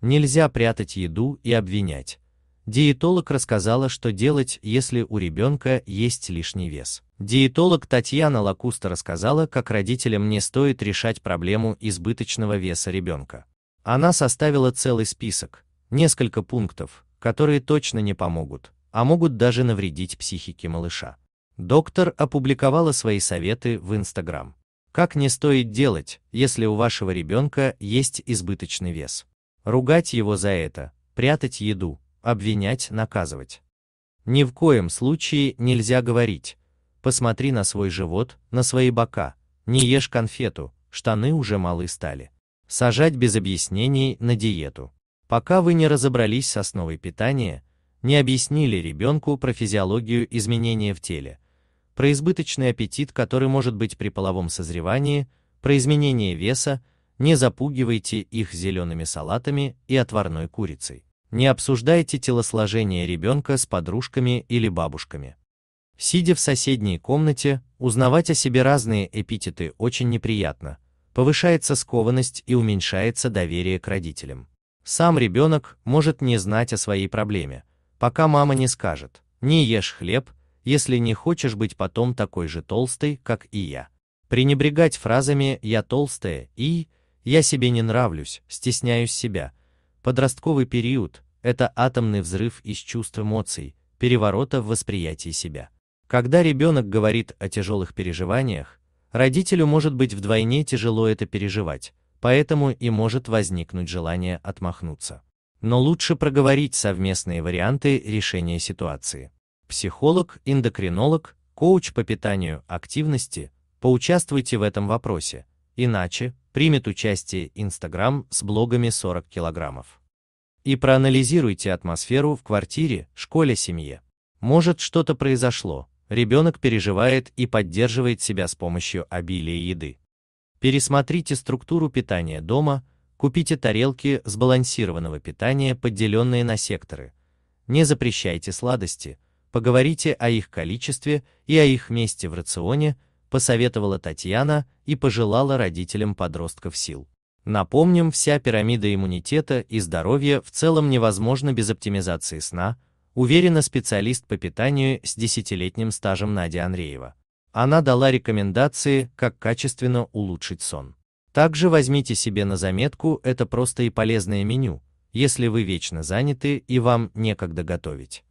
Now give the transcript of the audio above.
Нельзя прятать еду и обвинять. Диетолог рассказала, что делать, если у ребенка есть лишний вес. Диетолог Татьяна Лакуста рассказала, как родителям не стоит решать проблему избыточного веса ребенка. Она составила целый список, несколько пунктов, которые точно не помогут, а могут даже навредить психике малыша. Доктор опубликовала свои советы в Инстаграм. Как не стоит делать, если у вашего ребенка есть избыточный вес? Ругать его за это, прятать еду, обвинять, наказывать. Ни в коем случае нельзя говорить, посмотри на свой живот, на свои бока, не ешь конфету, штаны уже малы стали. Сажать без объяснений на диету. Пока вы не разобрались с основой питания, не объяснили ребенку про физиологию изменения в теле, про избыточный аппетит, который может быть при половом созревании, про изменение веса, не запугивайте их зелеными салатами и отварной курицей. Не обсуждайте телосложение ребенка с подружками или бабушками. Сидя в соседней комнате, узнавать о себе разные эпитеты очень неприятно, повышается скованность и уменьшается доверие к родителям. Сам ребенок может не знать о своей проблеме, пока мама не скажет «не ешь хлеб», если не хочешь быть потом такой же толстой, как и я. Пренебрегать фразами «я толстая» и я себе не нравлюсь, стесняюсь себя. Подростковый период – это атомный взрыв из чувств эмоций, переворота в восприятии себя. Когда ребенок говорит о тяжелых переживаниях, родителю может быть вдвойне тяжело это переживать, поэтому и может возникнуть желание отмахнуться. Но лучше проговорить совместные варианты решения ситуации. Психолог, эндокринолог, коуч по питанию, активности, поучаствуйте в этом вопросе, иначе примет участие Инстаграм с блогами 40 килограммов. И проанализируйте атмосферу в квартире, школе, семье. Может что-то произошло, ребенок переживает и поддерживает себя с помощью обилия еды. Пересмотрите структуру питания дома, купите тарелки сбалансированного питания, поделенные на секторы. Не запрещайте сладости, поговорите о их количестве и о их месте в рационе, посоветовала Татьяна и пожелала родителям подростков сил. Напомним, вся пирамида иммунитета и здоровья в целом невозможна без оптимизации сна, уверена специалист по питанию с десятилетним стажем Надя Андреева. Она дала рекомендации, как качественно улучшить сон. Также возьмите себе на заметку это просто и полезное меню, если вы вечно заняты и вам некогда готовить.